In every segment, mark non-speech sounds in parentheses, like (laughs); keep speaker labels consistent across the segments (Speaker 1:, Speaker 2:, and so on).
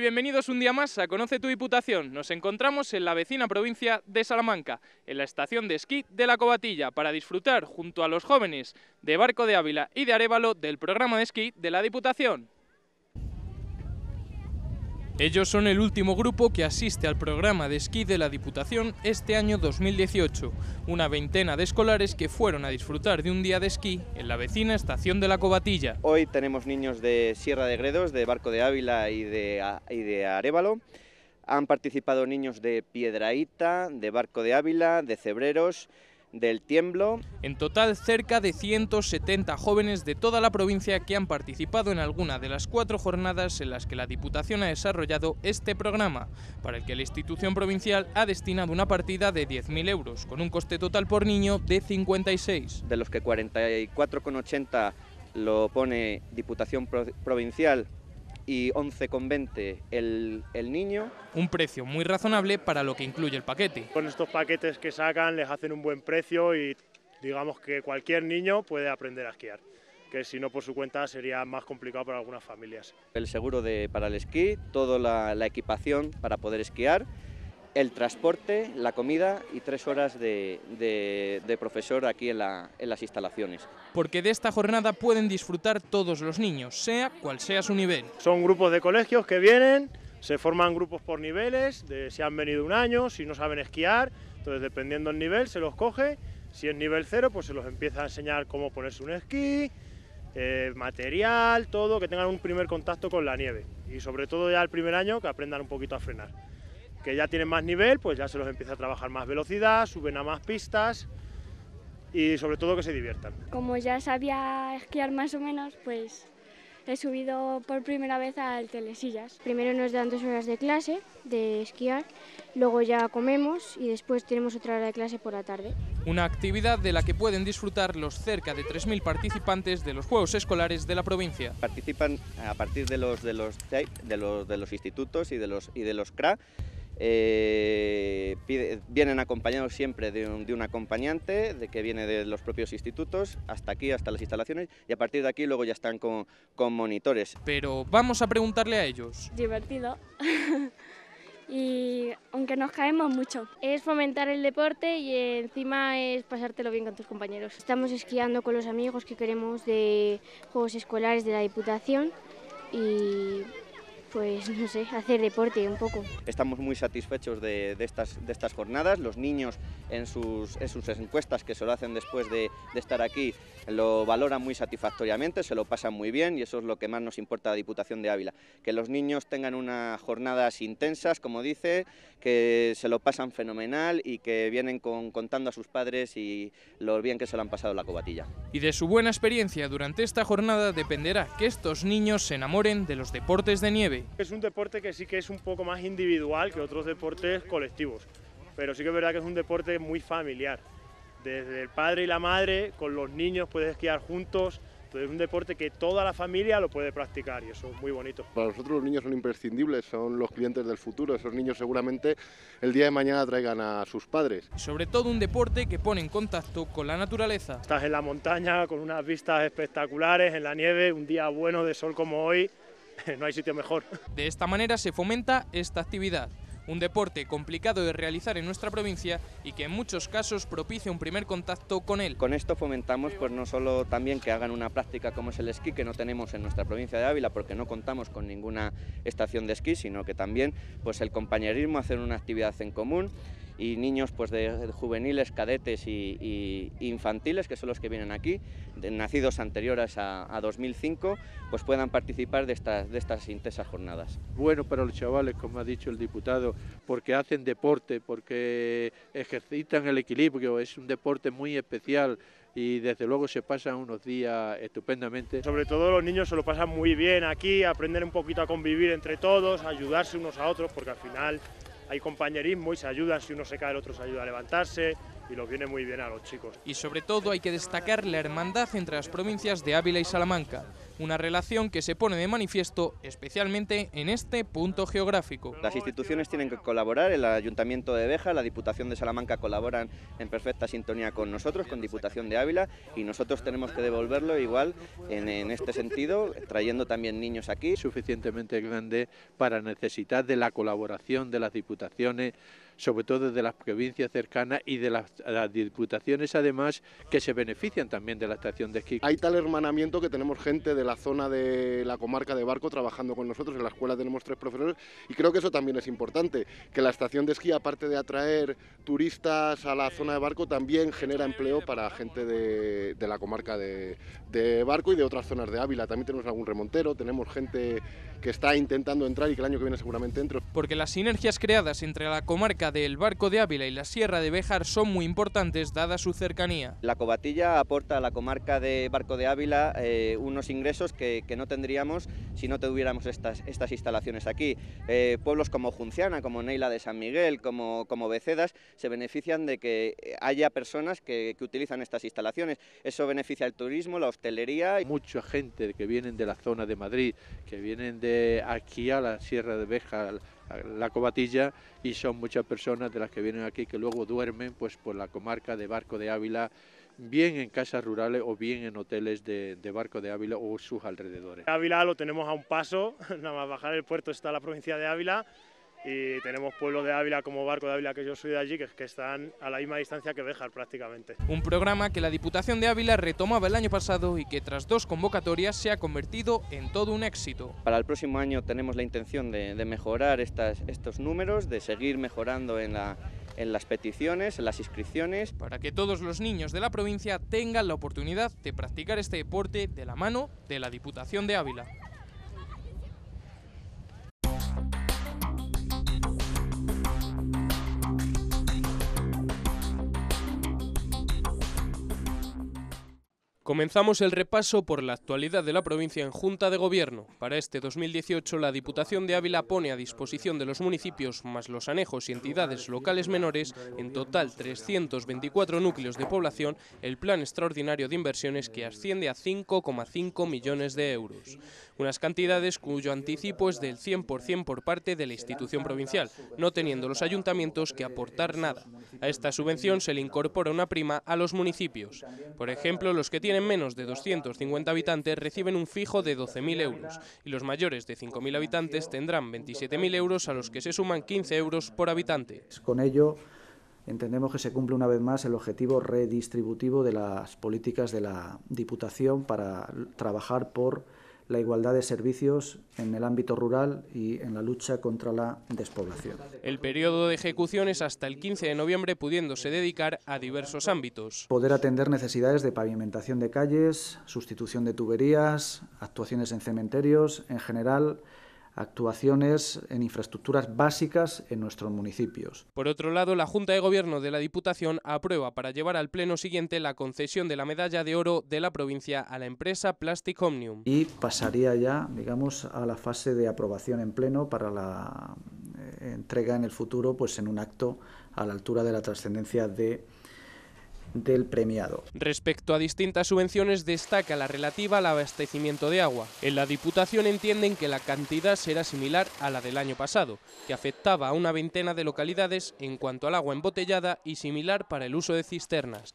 Speaker 1: bienvenidos un día más a Conoce tu Diputación. Nos encontramos en la vecina provincia de Salamanca, en la estación de esquí de La Cobatilla, para disfrutar junto a los jóvenes de Barco de Ávila y de Arevalo del programa de esquí de la Diputación. Ellos son el último grupo que asiste al programa de esquí de la Diputación este año 2018, una veintena de escolares que fueron a disfrutar de un día de esquí en la vecina estación de la Cobatilla.
Speaker 2: Hoy tenemos niños de Sierra de Gredos, de Barco de Ávila y de, Arévalo. Han participado niños de Piedraíta, de Barco de Ávila, de Cebreros, del tiemblo.
Speaker 1: En total, cerca de 170 jóvenes de toda la provincia que han participado en alguna de las cuatro jornadas en las que la Diputación ha desarrollado este programa, para el que la institución provincial ha destinado una partida de 10.000 euros, con un coste total por
Speaker 2: niño de 56. De los que 44,80 lo pone Diputación Provincial y 11,20 el, el niño.
Speaker 1: Un precio muy razonable para lo que incluye el paquete.
Speaker 3: Con estos paquetes que sacan les hacen un buen precio y digamos que cualquier niño puede aprender a esquiar que si no por su cuenta sería más complicado para algunas familias.
Speaker 2: El seguro de, para el esquí, toda la, la equipación para poder esquiar el transporte, la comida y tres horas de, profesor aquí en, las instalaciones.
Speaker 1: Porque de esta jornada pueden disfrutar todos los niños, sea cual sea su nivel. Son grupos de colegios que vienen, se forman grupos por
Speaker 3: niveles, de si han venido un año, si no saben esquiar, entonces dependiendo del nivel se los coge, si es nivel cero pues se los empieza a enseñar cómo ponerse un esquí, eh, material, todo, que tengan un primer contacto con la nieve y sobre todo ya el primer año que aprendan un poquito a frenar que ya tienen más nivel, pues ya se los empieza a trabajar más velocidad, suben a más pistas y sobre todo que se diviertan. Como ya sabía esquiar más o menos, pues he subido por primera vez al telesillas. Primero nos dan dos horas de clase de esquiar, luego ya comemos y después tenemos otra hora de clase por la tarde.
Speaker 1: Una actividad de la que pueden disfrutar los cerca de 3.000 participantes de los Juegos Escolares de la
Speaker 2: provincia. Participan a partir de los, de los, de los, de los institutos y de los, y de los CRA. Eh, vienen acompañados siempre de un, de un, acompañante de que viene de los propios institutos, hasta aquí, hasta las instalaciones, y a partir de aquí luego ya están con, con monitores. Pero vamos a preguntarle a ellos.
Speaker 3: Divertido. (laughs) y aunque nos caemos mucho. Es fomentar el deporte y encima es pasártelo bien con tus compañeros. Estamos esquiando con los amigos que queremos de juegos escolares de la Diputación y pues no sé, hacer deporte un poco.
Speaker 2: Estamos muy satisfechos de, estas, jornadas, los niños en sus, encuestas que se lo hacen después de, estar aquí lo valoran muy satisfactoriamente, se lo pasan muy bien y eso es lo que más nos importa a la Diputación de Ávila, que los niños tengan unas jornadas intensas, como dice, que se lo pasan fenomenal y que vienen contando a sus padres y lo bien que se lo han pasado la cobatilla.
Speaker 1: Y de su buena experiencia durante esta jornada dependerá que estos niños se enamoren de los deportes de nieve
Speaker 2: es
Speaker 3: un deporte que sí que es un poco más individual que otros deportes colectivos, pero sí que es verdad que es un deporte muy familiar. Desde el padre y la madre, con los niños puedes esquiar juntos, es un deporte que toda la familia lo puede practicar y eso es muy bonito.
Speaker 4: Para nosotros los niños son imprescindibles, son los clientes del futuro. Esos niños seguramente el día de mañana traigan a sus padres.
Speaker 3: Sobre todo un deporte que pone en
Speaker 1: contacto con la
Speaker 3: naturaleza. Estás en la montaña con unas vistas espectaculares, en la nieve, un día bueno de sol como hoy. (laughs) no hay sitio mejor.
Speaker 1: De esta manera se fomenta esta actividad, un deporte complicado de realizar en nuestra provincia y que en muchos casos propicia un primer
Speaker 2: contacto con él. Con esto fomentamos pues no solo también que hagan una práctica como es el esquí que no tenemos en nuestra provincia de Ávila porque no contamos con ninguna estación de esquí, sino que también pues el compañerismo, hacer una actividad en común y niños pues de juveniles, cadetes y, infantiles, que son los que vienen aquí, nacidos anteriores a, 2005, pues puedan participar de estas, de estas intensas jornadas. Bueno para los chavales, como ha dicho el diputado, porque hacen deporte, porque ejercitan el equilibrio, es un deporte muy especial y desde luego se pasan unos días estupendamente. Sobre todo los niños
Speaker 3: se lo pasan muy bien aquí, ...aprender un poquito a convivir entre todos, ayudarse unos a otros, porque al final hay compañerismo y se ayudan, si uno se cae el otro se ayuda a levantarse, y lo viene muy bien a los
Speaker 1: chicos. Y sobre todo hay que destacar la hermandad entre las provincias de Ávila y Salamanca, una relación que se pone de manifiesto especialmente en este punto geográfico.
Speaker 2: Las instituciones tienen que colaborar, el Ayuntamiento de Beja, la Diputación de Salamanca colaboran en perfecta sintonía con nosotros, con Diputación de Ávila, y nosotros tenemos que devolverlo igual en, este sentido, trayendo también niños aquí. Suficientemente grande para necesitar de la colaboración de las diputaciones sobre todo de las provincias cercanas y de las, diputaciones además que se benefician también de la estación de esquí.
Speaker 4: Hay tal hermanamiento que tenemos gente de la zona de la comarca de Barco trabajando con nosotros, en la escuela tenemos tres profesores y creo que eso también es importante, que la estación de esquí aparte de atraer turistas a la zona de Barco también genera empleo para gente de, la comarca de, de Barco y de otras zonas de Ávila. También tenemos algún remontero, tenemos gente que está intentando entrar y que el año que viene seguramente entro.
Speaker 1: Porque las sinergias creadas entre la comarca del Barco de Ávila y la Sierra de Béjar son muy importantes dada su cercanía.
Speaker 2: La cobatilla aporta a la comarca de Barco de Ávila eh, unos ingresos que, no tendríamos si no tuviéramos estas, estas instalaciones aquí. Eh, pueblos como Junciana, como Neila de San Miguel, como, como Becedas, se benefician de que haya personas que, utilizan estas instalaciones. Eso beneficia el turismo, la hostelería. Mucha gente que vienen de la zona de Madrid, que vienen de aquí a la Sierra de Béjar, la Cobatilla y son muchas personas de las que vienen aquí que luego duermen pues por la comarca de Barco de Ávila bien en casas rurales o bien en hoteles de, de, Barco de Ávila o sus alrededores.
Speaker 3: Ávila lo tenemos a un paso, (laughs) nada más bajar el puerto está la provincia de Ávila y tenemos pueblos de Ávila como Barco de Ávila, que yo soy de allí, que, están a la misma distancia que Béjar prácticamente.
Speaker 1: Un programa que la Diputación de Ávila retomaba el año pasado y que tras dos convocatorias se ha convertido en todo un éxito.
Speaker 2: Para el próximo año tenemos la intención de, mejorar estos números, de seguir mejorando en en las peticiones, en las inscripciones. Para que todos los
Speaker 1: niños de la provincia tengan la oportunidad de practicar este deporte de la mano de la Diputación de Ávila. Comenzamos el repaso por la actualidad de la provincia en Junta de Gobierno. Para este 2018, la Diputación de Ávila pone a disposición de los municipios, más los anejos y entidades locales menores, en total 324 núcleos de población, el plan extraordinario de inversiones que asciende a 5,5 millones de euros unas cantidades cuyo anticipo es del 100% por parte de la institución provincial, no teniendo los ayuntamientos que aportar nada. A esta subvención se le incorpora una prima a los municipios. Por ejemplo, los que tienen menos de 250 habitantes reciben un fijo de 12.000 euros y los mayores de 5.000 habitantes tendrán 27.000 euros a los que se suman 15 euros por habitante.
Speaker 5: Con ello entendemos que se cumple una vez más el objetivo redistributivo de las políticas de la Diputación para trabajar por la igualdad de servicios en el ámbito rural y en la lucha contra la despoblación.
Speaker 1: El periodo de ejecución es hasta el 15 de noviembre, pudiéndose dedicar a diversos ámbitos.
Speaker 5: Poder atender necesidades de pavimentación de calles, sustitución de tuberías, actuaciones en cementerios, en general actuaciones en infraestructuras básicas en nuestros municipios.
Speaker 1: Por otro lado, la Junta de Gobierno de la Diputación aprueba para llevar al Pleno siguiente la concesión de la medalla de oro de la provincia a la empresa Plastic Omnium.
Speaker 5: Y pasaría ya, digamos, a la fase de aprobación en Pleno para la eh, entrega en el futuro, pues en un acto a la altura de la trascendencia de del premiado.
Speaker 1: Respecto a distintas subvenciones, destaca la relativa al abastecimiento de agua. En la Diputación entienden que la cantidad será similar a la del año pasado, que afectaba a una veintena de localidades en cuanto al agua embotellada y similar para el uso de cisternas.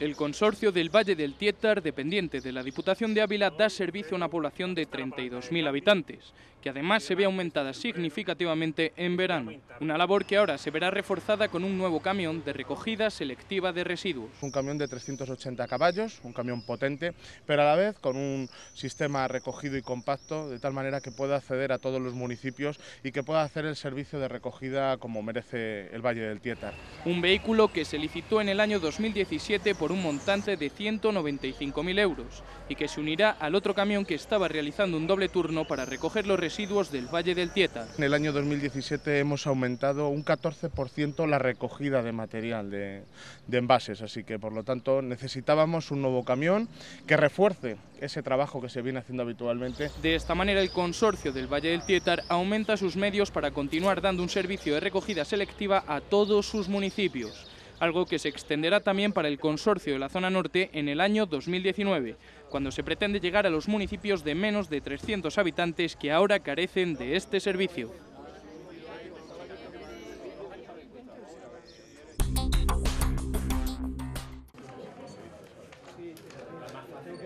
Speaker 1: El consorcio del Valle del Tietar, dependiente de la Diputación de Ávila, da servicio a una población de 32.000 habitantes, que además se ve aumentada significativamente en verano. Una labor que ahora se verá reforzada con un nuevo camión de recogida selectiva de residuos.
Speaker 4: Un camión de 380 caballos, un camión potente, pero a la vez con un sistema recogido y compacto, de tal manera que pueda acceder a todos los municipios y que pueda hacer el servicio de recogida como merece el Valle del
Speaker 1: Tietar. Un vehículo que se licitó en el año 2017 por un montante de 195.000 euros y que se unirá al otro camión que estaba realizando un doble turno para recoger los residuos del Valle del Tietar.
Speaker 4: En el año 2017 hemos aumentado un 14% la recogida de material de, de envases, así que por lo tanto necesitábamos un nuevo camión que refuerce ese trabajo que se viene haciendo habitualmente.
Speaker 1: De esta manera el consorcio del Valle del Tietar aumenta sus medios para continuar dando un servicio de recogida selectiva a todos sus municipios algo que se extenderá también para el consorcio de la zona norte en el año 2019, cuando se pretende llegar a los municipios de menos de 300 habitantes que ahora carecen de este servicio.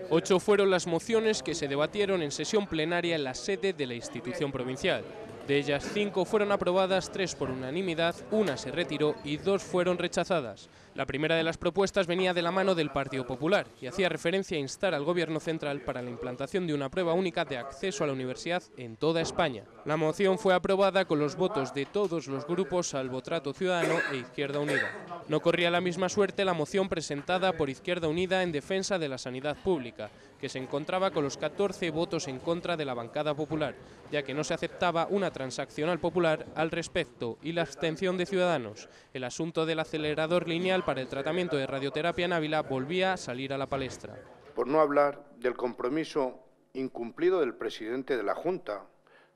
Speaker 1: Ocho fueron las mociones que se debatieron en sesión plenaria en la sede de la institución provincial. De ellas, cinco fueron aprobadas, tres por unanimidad, una se retiró y dos fueron rechazadas. La primera de las propuestas venía de la mano del Partido Popular y hacía referencia a instar al Gobierno central para la implantación de una prueba única de acceso a la universidad en toda España. La moción fue aprobada con los votos de todos los grupos salvo Trato Ciudadano e Izquierda Unida. No corría la misma suerte la moción presentada por Izquierda Unida en defensa de la sanidad pública, que se encontraba con los 14 votos en contra de la bancada popular, ya que no se aceptaba una transaccional popular al respecto y la abstención de Ciudadanos. El asunto del acelerador lineal para el tratamiento de radioterapia en Ávila volvía a salir a la palestra.
Speaker 4: Por no hablar del compromiso incumplido del presidente de la Junta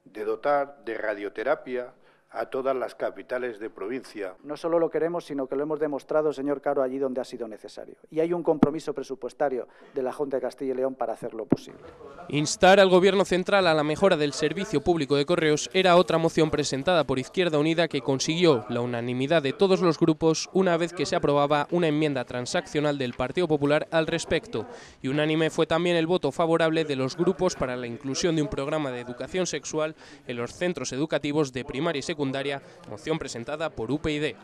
Speaker 4: de dotar de radioterapia a todas las capitales de provincia.
Speaker 5: No solo lo queremos, sino que lo hemos demostrado, señor Caro, allí donde ha sido necesario. Y hay un compromiso presupuestario de la Junta de Castilla y León para hacerlo posible.
Speaker 1: Instar al Gobierno central a la mejora del servicio público de correos era otra moción presentada por Izquierda Unida que consiguió la unanimidad de todos los grupos una vez que se aprobaba una enmienda transaccional del Partido Popular al respecto. Y unánime fue también el voto favorable de los grupos para la inclusión de un programa de educación sexual en los centros educativos de primaria y secundaria secundaria, moción presentada por UPyD.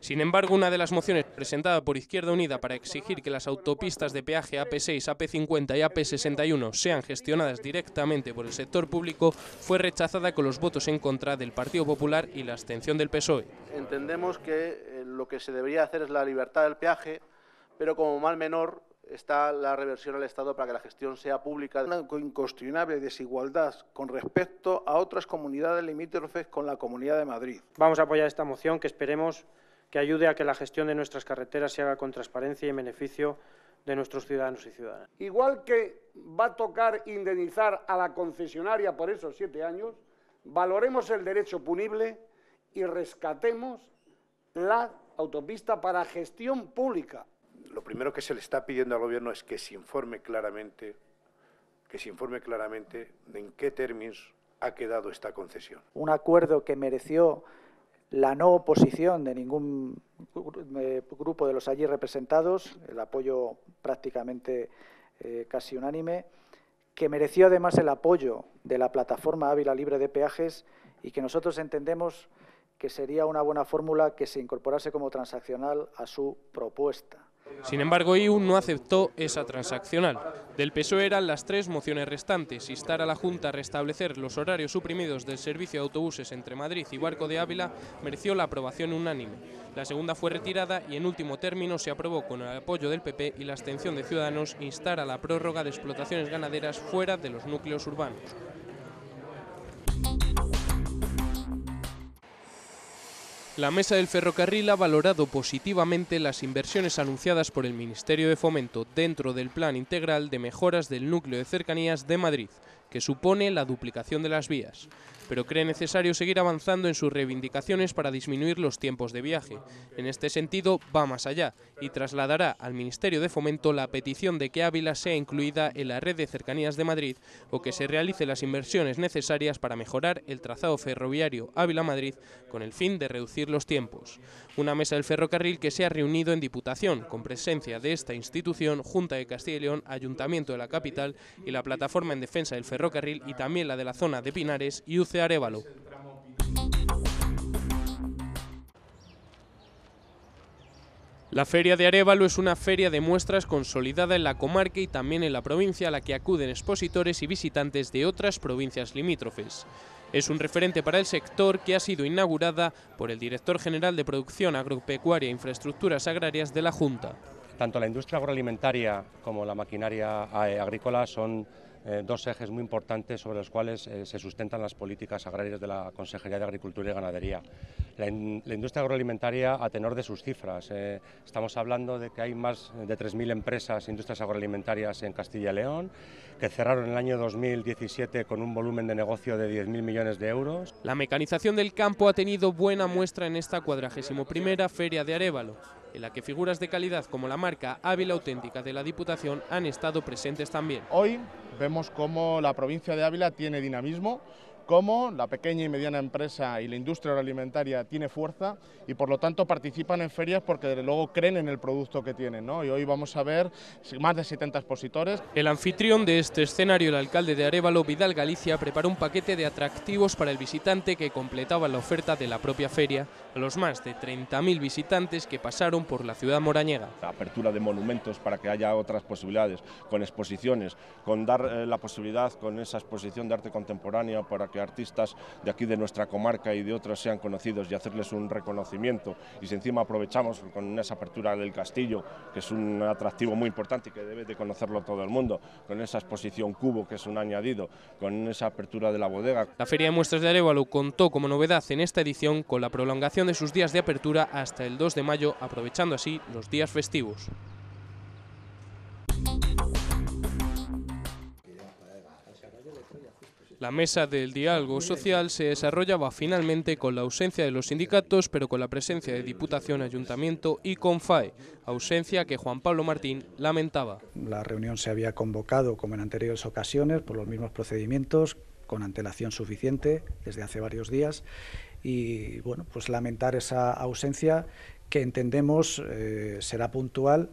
Speaker 1: Sin embargo, una de las mociones presentada por Izquierda Unida para exigir que las autopistas de peaje AP6, AP50 y AP61 sean gestionadas directamente por el sector público fue rechazada con los votos en contra del Partido Popular y la abstención del PSOE.
Speaker 4: Entendemos que eh, lo que se debería hacer es la libertad del peaje, pero como mal menor está la reversión al Estado para que la gestión sea pública. Una incuestionable desigualdad con respecto a otras comunidades limítrofes con la Comunidad de Madrid.
Speaker 5: Vamos a apoyar esta moción que esperemos que ayude a que la gestión de nuestras carreteras se haga con transparencia y beneficio de nuestros ciudadanos y ciudadanas.
Speaker 4: Igual que va a tocar indemnizar a la concesionaria por esos siete años, valoremos el derecho punible y rescatemos la autopista para gestión pública, lo primero que se le está pidiendo al Gobierno es que se informe claramente, que se informe claramente en qué términos ha quedado esta concesión.
Speaker 5: Un acuerdo que mereció la no oposición de ningún grupo de los allí representados, el apoyo prácticamente eh, casi unánime, que mereció además el apoyo de la plataforma Ávila Libre de Peajes y que nosotros entendemos que sería una buena fórmula que se incorporase como transaccional a su propuesta.
Speaker 1: Sin embargo, IU no aceptó esa transaccional. Del PSOE eran las tres mociones restantes, instar a la Junta a restablecer los horarios suprimidos del servicio de autobuses entre Madrid y Barco de Ávila mereció la aprobación unánime. La segunda fue retirada y en último término se aprobó con el apoyo del PP y la abstención de Ciudadanos instar a la prórroga de explotaciones ganaderas fuera de los núcleos urbanos. La Mesa del Ferrocarril ha valorado positivamente las inversiones anunciadas por el Ministerio de Fomento dentro del Plan Integral de Mejoras del Núcleo de Cercanías de Madrid, que supone la duplicación de las vías pero cree necesario seguir avanzando en sus reivindicaciones para disminuir los tiempos de viaje. En este sentido, va más allá y trasladará al Ministerio de Fomento la petición de que Ávila sea incluida en la red de cercanías de Madrid o que se realice las inversiones necesarias para mejorar el trazado ferroviario Ávila-Madrid con el fin de reducir los tiempos. Una mesa del ferrocarril que se ha reunido en Diputación, con presencia de esta institución, Junta de Castilla y León, Ayuntamiento de la Capital y la Plataforma en Defensa del Ferrocarril y también la de la zona de Pinares y UZ ...de Arevalo. La Feria de Arevalo es una feria de muestras consolidada en la comarca y también en la provincia a la que acuden expositores y visitantes de otras provincias limítrofes. Es un referente para el sector que ha sido inaugurada por el director general de Producción Agropecuaria e Infraestructuras Agrarias de la Junta. Tanto la industria agroalimentaria como la
Speaker 3: maquinaria eh, agrícola son eh, dos ejes muy importantes sobre los cuales eh, se sustentan las políticas agrarias de la Consejería de Agricultura y Ganadería. La, industria agroalimentaria, a tenor de sus cifras, eh, estamos hablando de que hay más de 3.000 empresas, industrias agroalimentarias en Castilla y León, que cerraron el año 2017 con un volumen de negocio de 10.000 millones de euros.
Speaker 1: La mecanización del campo ha tenido buena muestra en esta 41 Feria de Arevalo en la que figuras de calidad como la marca Ávila Auténtica de la Diputación han estado presentes también.
Speaker 4: Hoy vemos cómo la provincia de Ávila tiene dinamismo, la pequeña y mediana empresa y la industria agroalimentaria tiene fuerza y por lo tanto participan en ferias porque desde luego creen en el producto que tienen. Y hoy vamos a ver más de 70
Speaker 1: expositores. El anfitrión de este escenario, el alcalde de Arevalo, Vidal Galicia, preparó un paquete de atractivos para el visitante que completaba la oferta de la propia feria los más de 30.000 visitantes que pasaron por la ciudad morañega.
Speaker 3: La apertura de monumentos para que haya otras posibilidades, con exposiciones, con dar eh, la posibilidad con esa exposición de arte contemporáneo para que artistas de aquí de nuestra comarca y de otros sean conocidos y hacerles un reconocimiento. Y si encima aprovechamos con esa apertura del castillo, que es un atractivo muy importante y que debe de conocerlo todo el mundo, con esa exposición cubo, que es un añadido, con esa apertura de la bodega.
Speaker 1: La Feria de Muestras de Arevalo contó como novedad en esta edición con la prolongación de sus días de apertura hasta el 2 de mayo, aprovechando así los días festivos. La mesa del diálogo social se desarrollaba finalmente con la ausencia de los sindicatos, pero con la presencia de Diputación, Ayuntamiento y CONFAE, ausencia que Juan Pablo Martín lamentaba.
Speaker 5: La reunión se había convocado, como en anteriores ocasiones, por los mismos procedimientos, con antelación suficiente, desde hace varios días, y bueno, pues lamentar esa ausencia que entendemos eh, será puntual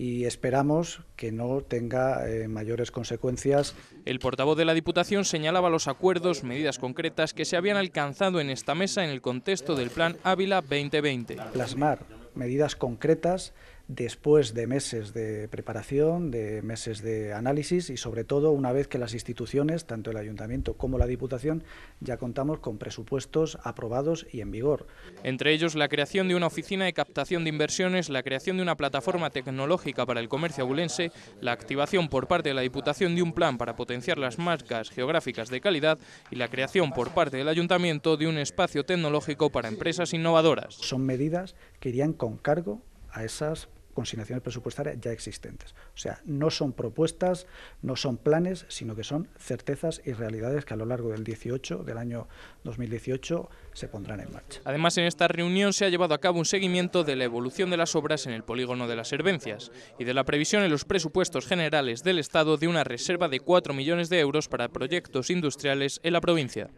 Speaker 5: y esperamos que no tenga eh, mayores consecuencias.
Speaker 1: El portavoz de la Diputación señalaba los acuerdos, medidas concretas que se habían alcanzado en esta mesa en el contexto del Plan Ávila 2020. Plasmar
Speaker 5: medidas concretas después de meses de preparación, de meses de análisis y sobre todo una vez que las instituciones, tanto el ayuntamiento como la Diputación, ya contamos con presupuestos aprobados y en vigor.
Speaker 1: Entre ellos la creación de una oficina de captación de inversiones, la creación de una plataforma tecnológica para el comercio abulense, la activación por parte de la Diputación de un plan para potenciar las marcas geográficas de calidad y la creación por parte del ayuntamiento de un espacio tecnológico para empresas innovadoras.
Speaker 5: Son medidas que irían con cargo a esas consignaciones presupuestarias ya existentes. O sea, no son propuestas, no son planes, sino que son certezas y realidades que a lo largo del 18, del año 2018, se pondrán en marcha.
Speaker 1: Además, en esta reunión se ha llevado a cabo un seguimiento de la evolución de las obras en el polígono de las Servencias y de la previsión en los presupuestos generales del Estado de una reserva de 4 millones de euros para proyectos industriales en la provincia.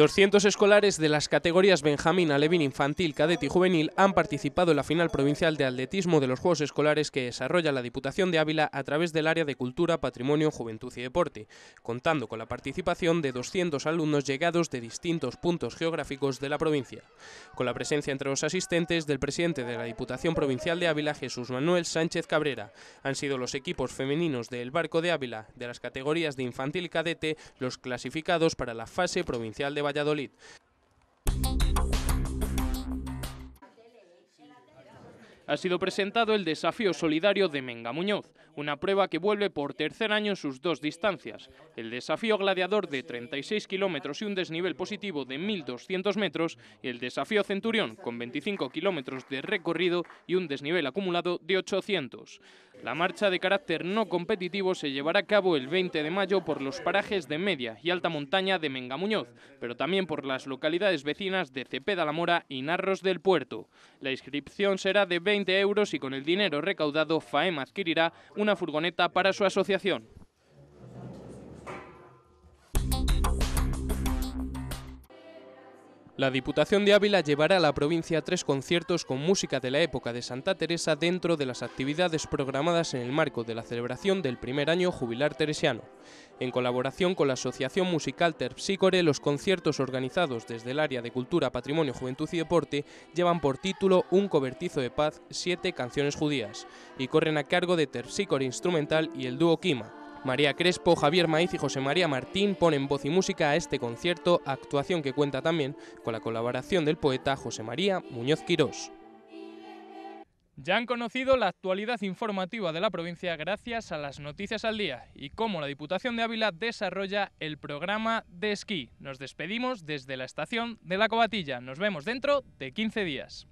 Speaker 1: 200 escolares de las categorías Benjamín, Alevín, Infantil, Cadete y Juvenil han participado en la final provincial de atletismo de los Juegos Escolares que desarrolla la Diputación de Ávila a través del área de Cultura, Patrimonio, Juventud y Deporte, contando con la participación de 200 alumnos llegados de distintos puntos geográficos de la provincia, con la presencia entre los asistentes del presidente de la Diputación Provincial de Ávila, Jesús Manuel Sánchez Cabrera. Han sido los equipos femeninos del Barco de Ávila, de las categorías de Infantil y Cadete, los clasificados para la fase provincial de Valladolid. ha sido presentado el desafío solidario de Menga Muñoz, una prueba que vuelve por tercer año en sus dos distancias. El desafío gladiador de 36 kilómetros y un desnivel positivo de 1.200 metros y el desafío centurión con 25 kilómetros de recorrido y un desnivel acumulado de 800. La marcha de carácter no competitivo se llevará a cabo el 20 de mayo por los parajes de Media y Alta Montaña de Mengamuñoz, pero también por las localidades vecinas de Cepeda la Mora y Narros del Puerto. La inscripción será de 20 euros y con el dinero recaudado FAEM adquirirá una furgoneta para su asociación. La Diputación de Ávila llevará a la provincia tres conciertos con música de la época de Santa Teresa dentro de las actividades programadas en el marco de la celebración del primer año jubilar teresiano. En colaboración con la Asociación Musical Terpsícore, los conciertos organizados desde el área de Cultura, Patrimonio, Juventud y Deporte llevan por título Un cobertizo de paz, siete canciones judías y corren a cargo de Terpsícore Instrumental y el dúo Kima. María Crespo, Javier Maíz y José María Martín ponen voz y música a este concierto, actuación que cuenta también con la colaboración del poeta José María Muñoz Quirós. Ya han conocido la actualidad informativa de la provincia gracias a las noticias al día y cómo la Diputación de Ávila desarrolla el programa de esquí. Nos despedimos desde la estación de la Cobatilla. Nos vemos dentro de 15 días.